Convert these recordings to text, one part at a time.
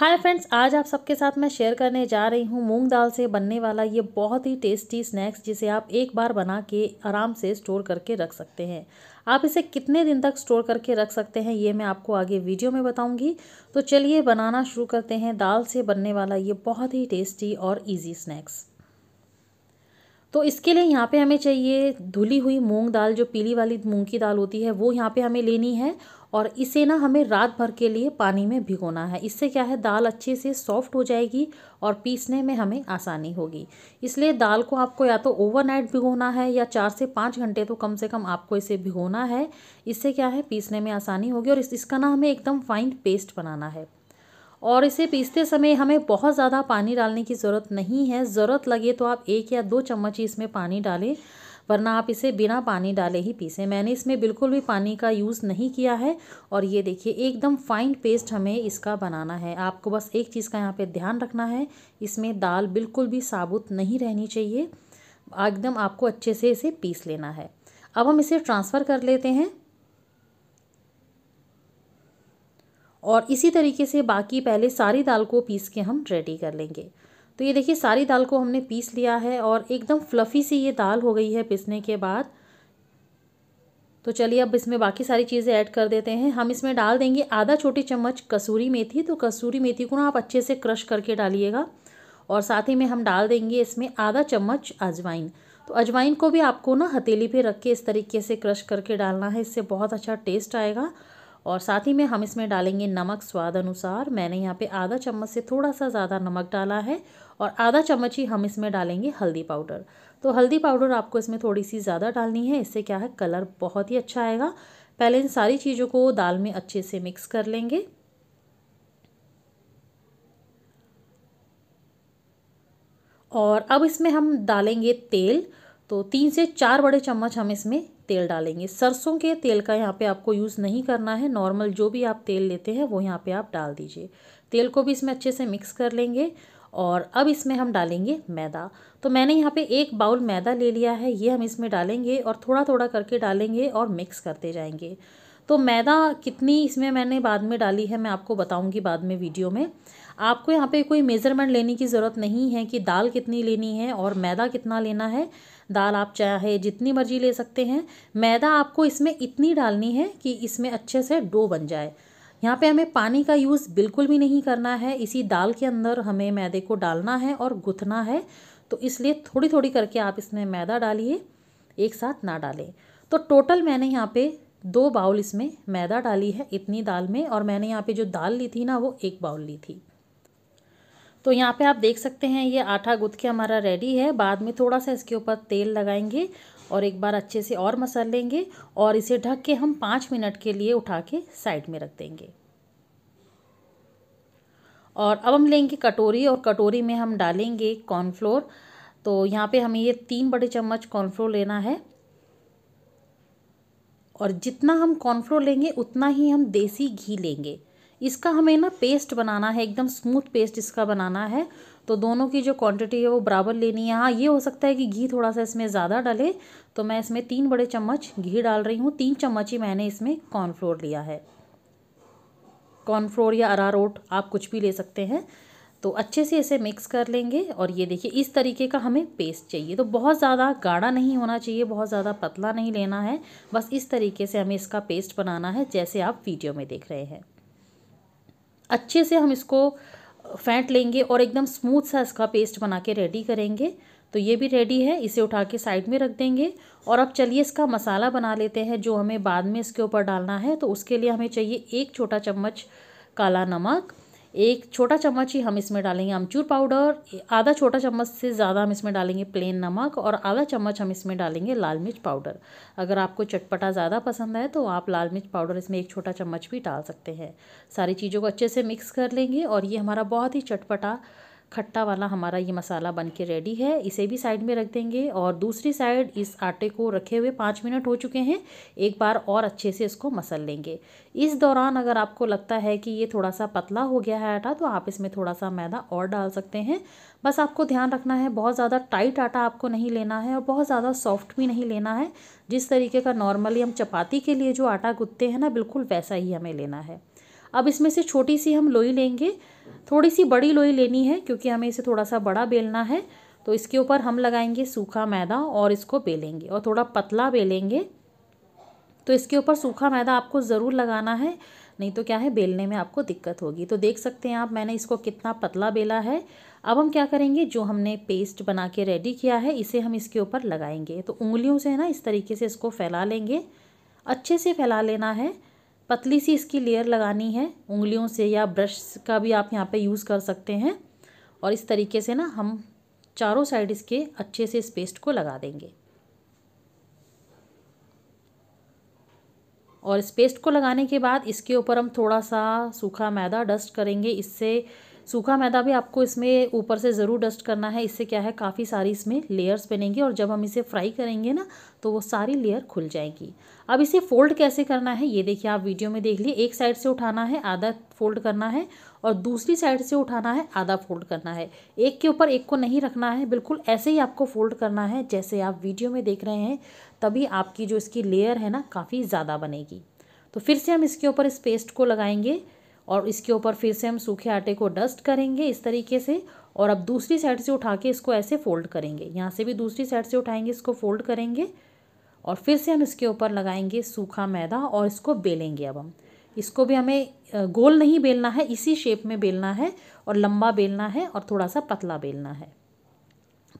hi friends आज आप सबके साथ मैं शेयर करने जा रही हूँ मूंग दाल से बनने वाला ये बहुत ही टेस्टी स्नैक्स जिसे आप एक बार बना के आराम से स्टोर करके रख सकते हैं आप इसे कितने दिन तक स्टोर करके रख सकते हैं ये मैं आपको आगे वीडियो में बताऊंगी तो चलिए बनाना शुरू करते हैं दाल से बनने वाला ये बहुत ही टेस्टी और ईजी स्नैक्स तो इसके लिए यहाँ पे हमें चाहिए धुली हुई मूंग दाल जो पीली वाली मूंग की दाल होती है वो यहाँ पे हमें लेनी है और इसे ना हमें रात भर के लिए पानी में भिगोना है इससे क्या है दाल अच्छे से सॉफ्ट हो जाएगी और पीसने में हमें आसानी होगी इसलिए दाल को आपको या तो ओवरनाइट भिगोना है या चार से पाँच घंटे तो कम से कम आपको इसे भिगोना है इससे क्या है पीसने में आसानी होगी और इस, इसका ना हमें एकदम फाइन पेस्ट बनाना है और इसे पीसते समय हमें बहुत ज़्यादा पानी डालने की ज़रूरत नहीं है ज़रूरत लगे तो आप एक या दो चम्मच ही इसमें पानी डालें वरना आप इसे बिना पानी डाले ही पीसें मैंने इसमें बिल्कुल भी पानी का यूज़ नहीं किया है और ये देखिए एकदम फाइन पेस्ट हमें इसका बनाना है आपको बस एक चीज़ का यहाँ पर ध्यान रखना है इसमें दाल बिल्कुल भी साबुत नहीं रहनी चाहिए एकदम आपको अच्छे से इसे पीस लेना है अब हम इसे ट्रांसफ़र कर लेते हैं और इसी तरीके से बाकी पहले सारी दाल को पीस के हम रेडी कर लेंगे तो ये देखिए सारी दाल को हमने पीस लिया है और एकदम फ्लफ़ी सी ये दाल हो गई है पीसने के बाद तो चलिए अब इसमें बाकी सारी चीज़ें ऐड कर देते हैं हम इसमें डाल देंगे आधा छोटी चम्मच कसूरी मेथी तो कसूरी मेथी को ना आप अच्छे से क्रश करके डालिएगा और साथ ही में हम डाल देंगे इसमें आधा चम्मच अजवाइन तो अजवाइन को भी आपको ना हथेली पे रख के इस तरीके से क्रश करके डालना है इससे बहुत अच्छा टेस्ट आएगा और साथ ही में हम इसमें डालेंगे नमक स्वाद अनुसार मैंने यहाँ पे आधा चम्मच से थोड़ा सा ज़्यादा नमक डाला है और आधा चम्मच ही हम इसमें डालेंगे हल्दी पाउडर तो हल्दी पाउडर आपको इसमें थोड़ी सी ज़्यादा डालनी है इससे क्या है कलर बहुत ही अच्छा आएगा पहले इन सारी चीज़ों को दाल में अच्छे से मिक्स कर लेंगे और अब इसमें हम डालेंगे तेल तो तीन से चार बड़े चम्मच हम इसमें तेल डालेंगे सरसों के तेल का यहाँ पे आपको यूज़ नहीं करना है नॉर्मल जो भी आप तेल लेते हैं वो यहाँ पे आप डाल दीजिए तेल को भी इसमें अच्छे से मिक्स कर लेंगे और अब इसमें हम डालेंगे मैदा तो मैंने यहाँ पे एक बाउल मैदा ले लिया है ये हम इसमें डालेंगे और थोड़ा थोड़ा करके डालेंगे और मिक्स करते जाएंगे तो मैदा कितनी इसमें मैंने बाद में डाली है मैं आपको बताऊंगी बाद में वीडियो में आपको यहाँ पे कोई मेज़रमेंट लेने की ज़रूरत नहीं है कि दाल कितनी लेनी है और मैदा कितना लेना है दाल आप चाहे जितनी मर्जी ले सकते हैं मैदा आपको इसमें इतनी डालनी है कि इसमें अच्छे से डो बन जाए यहाँ पे हमें पानी का यूज़ बिल्कुल भी नहीं करना है इसी दाल के अंदर हमें मैदे को डालना है और गुथना है तो इसलिए थोड़ी थोड़ी करके आप इसमें मैदा डालिए एक साथ ना डालें तो टोटल मैंने यहाँ पे दो बाउल इसमें मैदा डाली है इतनी दाल में और मैंने यहाँ पे जो दाल ली थी ना वो एक बाउल ली थी तो यहाँ पे आप देख सकते हैं ये आटा गुथ के हमारा रेडी है बाद में थोड़ा सा इसके ऊपर तेल लगाएंगे और एक बार अच्छे से और मसल लेंगे और इसे ढक के हम पाँच मिनट के लिए उठा के साइड में रख देंगे और अब हम लेंगे कटोरी और कटोरी में हम डालेंगे कॉर्नफ्लोर तो यहाँ पे हमें ये तीन बड़े चम्मच कॉर्नफ्लोर लेना है और जितना हम कॉर्नफ्लोर लेंगे उतना ही हम देसी घी लेंगे इसका हमें ना पेस्ट बनाना है एकदम स्मूथ पेस्ट इसका बनाना है तो दोनों की जो क्वांटिटी है वो बराबर लेनी है हाँ ये हो सकता है कि घी थोड़ा सा इसमें ज़्यादा डले तो मैं इसमें तीन बड़े चम्मच घी डाल रही हूँ तीन चम्मच ही मैंने इसमें कॉर्नफ्लोर लिया है कॉर्नफ्लोर या अरारोट आप कुछ भी ले सकते हैं तो अच्छे से इसे मिक्स कर लेंगे और ये देखिए इस तरीके का हमें पेस्ट चाहिए तो बहुत ज़्यादा गाढ़ा नहीं होना चाहिए बहुत ज़्यादा पतला नहीं लेना है बस इस तरीके से हमें इसका पेस्ट बनाना है जैसे आप वीडियो में देख रहे हैं अच्छे से हम इसको फेंट लेंगे और एकदम स्मूथ सा इसका पेस्ट बना के रेडी करेंगे तो ये भी रेडी है इसे उठा के साइड में रख देंगे और अब चलिए इसका मसाला बना लेते हैं जो हमें बाद में इसके ऊपर डालना है तो उसके लिए हमें चाहिए एक छोटा चम्मच काला नमक एक छोटा चम्मच ही हम इसमें डालेंगे अमचूर पाउडर आधा छोटा चम्मच से ज़्यादा हम इसमें डालेंगे प्लेन नमक और आधा चम्मच हम इसमें डालेंगे लाल मिर्च पाउडर अगर आपको चटपटा ज़्यादा पसंद है तो आप लाल मिर्च पाउडर इसमें एक छोटा चम्मच भी डाल सकते हैं सारी चीज़ों को अच्छे से मिक्स कर लेंगे और ये हमारा बहुत ही चटपटा खट्टा वाला हमारा ये मसाला बन के रेडी है इसे भी साइड में रख देंगे और दूसरी साइड इस आटे को रखे हुए पाँच मिनट हो चुके हैं एक बार और अच्छे से इसको मसल लेंगे इस दौरान अगर आपको लगता है कि ये थोड़ा सा पतला हो गया है आटा तो आप इसमें थोड़ा सा मैदा और डाल सकते हैं बस आपको ध्यान रखना है बहुत ज़्यादा टाइट आटा आपको नहीं लेना है और बहुत ज़्यादा सॉफ्ट भी नहीं लेना है जिस तरीके का नॉर्मली हम चपाती के लिए जो आटा गुदते हैं ना बिल्कुल वैसा ही हमें लेना है अब इसमें से छोटी सी हम लोई लेंगे थोड़ी सी बड़ी लोई लेनी है क्योंकि हमें इसे थोड़ा सा बड़ा बेलना है तो इसके ऊपर हम लगाएंगे सूखा मैदा और इसको बेलेंगे और थोड़ा पतला बेलेंगे तो इसके ऊपर सूखा मैदा आपको ज़रूर लगाना है नहीं तो क्या है बेलने में आपको दिक्कत होगी तो देख सकते हैं आप मैंने इसको कितना पतला बेला है अब हम क्या करेंगे जो हमने पेस्ट बना के रेडी किया है इसे हम इसके ऊपर लगाएंगे तो उंगलियों से ना इस तरीके से इसको फैला लेंगे अच्छे से फैला लेना है पतली सी इसकी लेयर लगानी है उंगलियों से या ब्रश का भी आप यहाँ पे यूज़ कर सकते हैं और इस तरीके से ना हम चारों साइड इसके अच्छे से इस पेस्ट को लगा देंगे और इस पेस्ट को लगाने के बाद इसके ऊपर हम थोड़ा सा सूखा मैदा डस्ट करेंगे इससे सूखा मैदा भी आपको इसमें ऊपर से ज़रूर डस्ट करना है इससे क्या है काफ़ी सारी इसमें लेयर्स बनेंगी और जब हम इसे फ्राई करेंगे ना तो वो सारी लेयर खुल जाएगी अब इसे फ़ोल्ड कैसे करना है ये देखिए आप वीडियो में देख लिए एक साइड से उठाना है आधा फोल्ड करना है और दूसरी साइड से उठाना है आधा फोल्ड करना है एक के ऊपर एक को नहीं रखना है बिल्कुल ऐसे ही आपको फोल्ड करना है जैसे आप वीडियो में देख रहे हैं तभी आपकी जो इसकी लेयर है ना काफ़ी ज़्यादा बनेगी तो फिर से हम इसके ऊपर इस पेस्ट को लगाएंगे और इसके ऊपर फिर से हम सूखे आटे को डस्ट करेंगे इस तरीके से और अब दूसरी साइड से उठा के इसको ऐसे फोल्ड करेंगे यहाँ से भी दूसरी साइड से उठाएंगे इसको फोल्ड करेंगे और फिर से हम इसके ऊपर लगाएंगे सूखा मैदा और इसको बेलेंगे अब हम इसको भी हमें गोल नहीं बेलना है इसी शेप में बेलना है और लंबा बेलना है और थोड़ा सा पतला बेलना है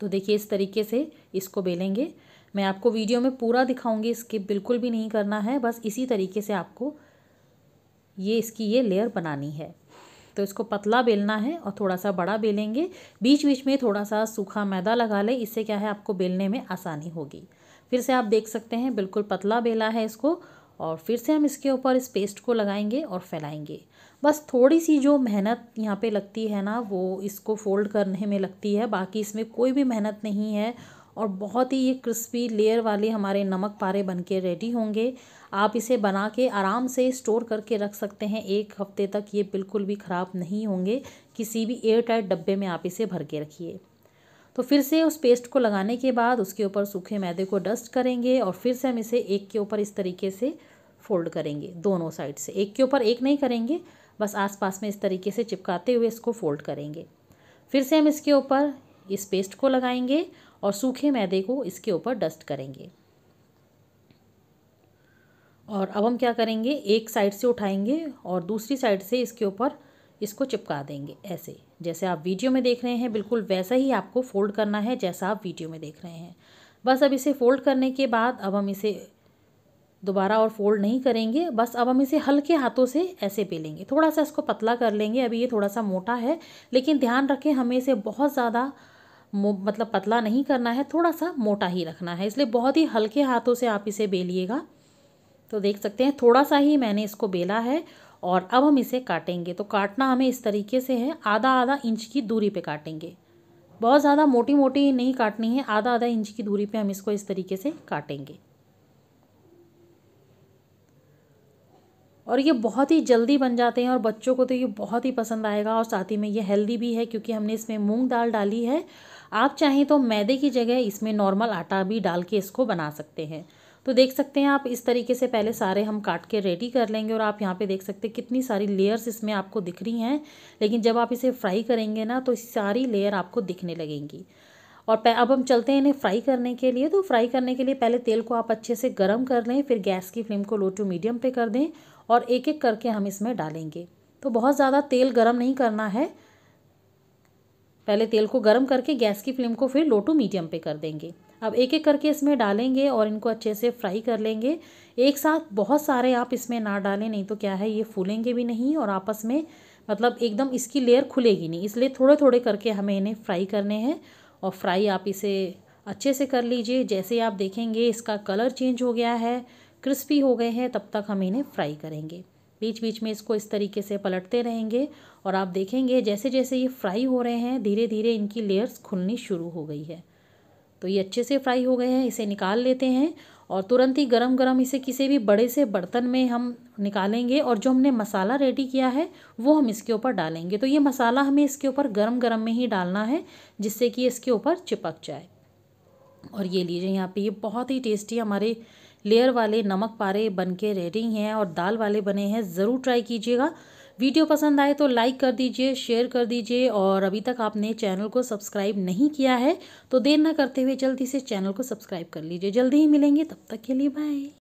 तो देखिए इस तरीके से इसको बेलेंगे मैं आपको वीडियो में पूरा दिखाऊंगी स्किप बिल्कुल भी नहीं करना है बस इसी तरीके से आपको ये इसकी ये लेयर बनानी है तो इसको पतला बेलना है और थोड़ा सा बड़ा बेलेंगे बीच बीच में थोड़ा सा सूखा मैदा लगा लें इससे क्या है आपको बेलने में आसानी होगी फिर से आप देख सकते हैं बिल्कुल पतला बेला है इसको और फिर से हम इसके ऊपर इस पेस्ट को लगाएंगे और फैलाएंगे बस थोड़ी सी जो मेहनत यहाँ पे लगती है ना वो इसको फोल्ड करने में लगती है बाकी इसमें कोई भी मेहनत नहीं है और बहुत ही ये क्रिस्पी लेयर वाले हमारे नमक पारे बन के रेडी होंगे आप इसे बना के आराम से स्टोर करके रख सकते हैं एक हफ्ते तक ये बिल्कुल भी ख़राब नहीं होंगे किसी भी एयर टाइट डब्बे में आप इसे भर के रखिए तो फिर से उस पेस्ट को लगाने के बाद उसके ऊपर सूखे मैदे को डस्ट करेंगे और फिर से हम इसे एक के ऊपर इस तरीके से फोल्ड करेंगे दोनों साइड से एक के ऊपर एक नहीं करेंगे बस आसपास में इस तरीके से चिपकाते हुए इसको फोल्ड करेंगे फिर से हम इसके ऊपर इस पेस्ट को लगाएंगे और सूखे मैदे को इसके ऊपर डस्ट करेंगे और अब हम क्या करेंगे एक साइड से उठाएंगे और दूसरी साइड से इसके ऊपर इसको चिपका देंगे ऐसे जैसे आप वीडियो में देख रहे हैं बिल्कुल वैसा ही आपको फोल्ड करना है जैसा आप वीडियो में देख रहे हैं बस अब इसे फ़ोल्ड करने के बाद अब हम इसे दोबारा और फोल्ड नहीं करेंगे बस अब हम इसे हल्के हाथों से ऐसे बेलेंगे थोड़ा सा इसको पतला कर लेंगे अभी ये थोड़ा सा मोटा है लेकिन ध्यान रखें हमें इसे बहुत ज़्यादा मतलब पतला नहीं करना है थोड़ा सा मोटा ही रखना है इसलिए बहुत ही हल्के हाथों से आप इसे बेलिएगा तो देख सकते हैं थोड़ा सा ही मैंने इसको बेला है और अब हम इसे काटेंगे तो काटना हमें इस तरीके से है आधा आधा इंच की दूरी पे काटेंगे बहुत ज़्यादा मोटी मोटी नहीं काटनी है आधा आधा इंच की दूरी पे हम इसको इस तरीके से काटेंगे और ये बहुत ही जल्दी बन जाते हैं और बच्चों को तो ये बहुत ही पसंद आएगा और साथ ही में ये हेल्दी भी है क्योंकि हमने इसमें मूंग दाल डाली है आप चाहें तो मैदे की जगह इसमें नॉर्मल आटा भी डाल के इसको बना सकते हैं तो देख सकते हैं आप इस तरीके से पहले सारे हम काट के रेडी कर लेंगे और आप यहाँ पे देख सकते हैं कितनी सारी लेयर्स इसमें आपको दिख रही हैं लेकिन जब आप इसे फ्राई करेंगे ना तो सारी लेयर आपको दिखने लगेंगी और अब हम चलते हैं इन्हें फ्राई करने के लिए तो फ्राई करने के लिए पहले तेल को आप अच्छे से गर्म कर लें फिर गैस की फ्लेम को लो टू मीडियम पर कर दें और एक एक करके हम इसमें डालेंगे तो बहुत ज़्यादा तेल गर्म नहीं करना है पहले तेल को गर्म करके गैस की फ्लेम को फिर लो टू मीडियम पे कर देंगे अब एक एक करके इसमें डालेंगे और इनको अच्छे से फ्राई कर लेंगे एक साथ बहुत सारे आप इसमें ना डालें नहीं तो क्या है ये फूलेंगे भी नहीं और आपस में मतलब एकदम इसकी लेयर खुलेगी नहीं इसलिए थोड़े थोड़े करके हमें इन्हें फ्राई करने हैं और फ्राई आप इसे अच्छे से कर लीजिए जैसे आप देखेंगे इसका कलर चेंज हो गया है क्रिस्पी हो गए हैं तब तक हम इन्हें फ्राई करेंगे बीच बीच में इसको इस तरीके से पलटते रहेंगे और आप देखेंगे जैसे जैसे ये फ्राई हो रहे हैं धीरे धीरे इनकी लेयर्स खुलनी शुरू हो गई है तो ये अच्छे से फ्राई हो गए हैं इसे निकाल लेते हैं और तुरंत ही गरम गरम इसे किसी भी बड़े से बर्तन में हम निकालेंगे और जो हमने मसाला रेडी किया है वो हम इसके ऊपर डालेंगे तो ये मसाला हमें इसके ऊपर गरम गरम में ही डालना है जिससे कि इसके ऊपर चिपक जाए और ये लीजिए यहाँ पे ये बहुत ही टेस्टी हमारे लेयर वाले नमक पारे बन के रेडी हैं और दाल वाले बने हैं ज़रूर ट्राई कीजिएगा वीडियो पसंद आए तो लाइक कर दीजिए शेयर कर दीजिए और अभी तक आपने चैनल को सब्सक्राइब नहीं किया है तो देर ना करते हुए जल्दी से चैनल को सब्सक्राइब कर लीजिए जल्दी ही मिलेंगे तब तक के लिए बाय